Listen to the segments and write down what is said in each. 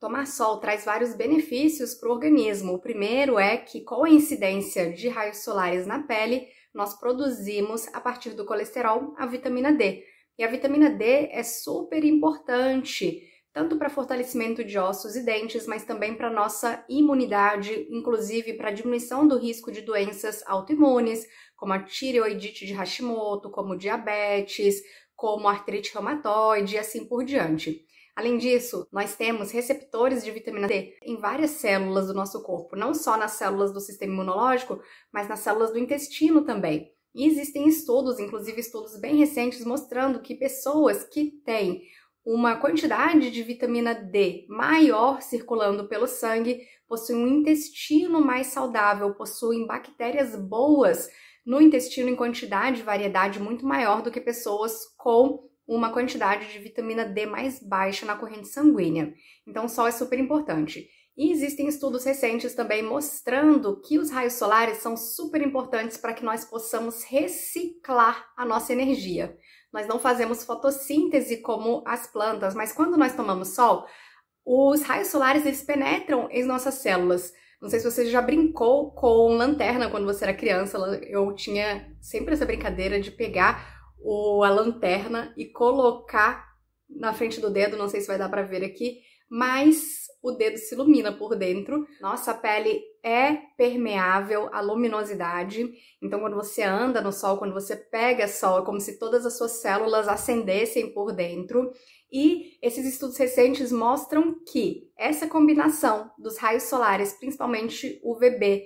Tomar sol traz vários benefícios para o organismo. O primeiro é que, com a incidência de raios solares na pele, nós produzimos, a partir do colesterol, a vitamina D. E a vitamina D é super importante, tanto para fortalecimento de ossos e dentes, mas também para nossa imunidade, inclusive para diminuição do risco de doenças autoimunes, como a tireoidite de Hashimoto, como diabetes, como artrite reumatoide e assim por diante. Além disso, nós temos receptores de vitamina D em várias células do nosso corpo, não só nas células do sistema imunológico, mas nas células do intestino também. E existem estudos, inclusive estudos bem recentes, mostrando que pessoas que têm uma quantidade de vitamina D maior circulando pelo sangue possuem um intestino mais saudável, possuem bactérias boas no intestino em quantidade e variedade muito maior do que pessoas com uma quantidade de vitamina D mais baixa na corrente sanguínea. Então, o sol é super importante. E existem estudos recentes também mostrando que os raios solares são super importantes para que nós possamos reciclar a nossa energia. Nós não fazemos fotossíntese como as plantas, mas quando nós tomamos sol, os raios solares eles penetram em nossas células. Não sei se você já brincou com lanterna quando você era criança. Eu tinha sempre essa brincadeira de pegar o, a lanterna e colocar na frente do dedo, não sei se vai dar para ver aqui, mas o dedo se ilumina por dentro. Nossa pele é permeável à luminosidade, então quando você anda no sol, quando você pega sol, é como se todas as suas células acendessem por dentro. E esses estudos recentes mostram que essa combinação dos raios solares, principalmente VB,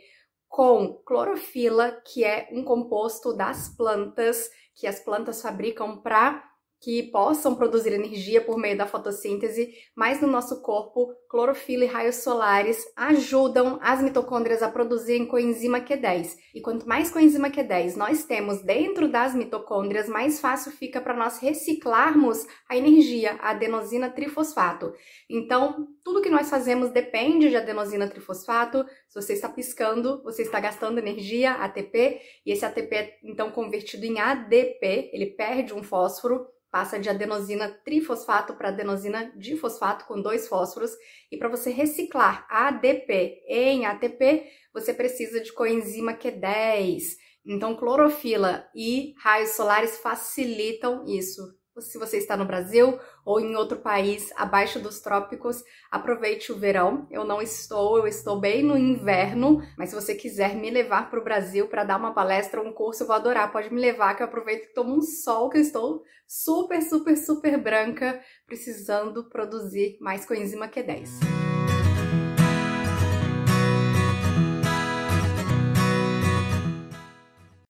com clorofila, que é um composto das plantas que as plantas fabricam para que possam produzir energia por meio da fotossíntese, mas no nosso corpo, clorofila e raios solares ajudam as mitocôndrias a produzirem coenzima Q10. E quanto mais coenzima Q10 nós temos dentro das mitocôndrias, mais fácil fica para nós reciclarmos a energia, a adenosina trifosfato. Então, tudo que nós fazemos depende de adenosina trifosfato. Se você está piscando, você está gastando energia, ATP, e esse ATP é então convertido em ADP, ele perde um fósforo Passa de adenosina trifosfato para adenosina difosfato com dois fósforos. E para você reciclar ADP em ATP, você precisa de coenzima Q10. Então, clorofila e raios solares facilitam isso se você está no Brasil ou em outro país abaixo dos trópicos, aproveite o verão. Eu não estou, eu estou bem no inverno, mas se você quiser me levar para o Brasil para dar uma palestra ou um curso, eu vou adorar. Pode me levar que eu aproveito que tomo um sol, que eu estou super, super, super branca, precisando produzir mais coenzima Q10.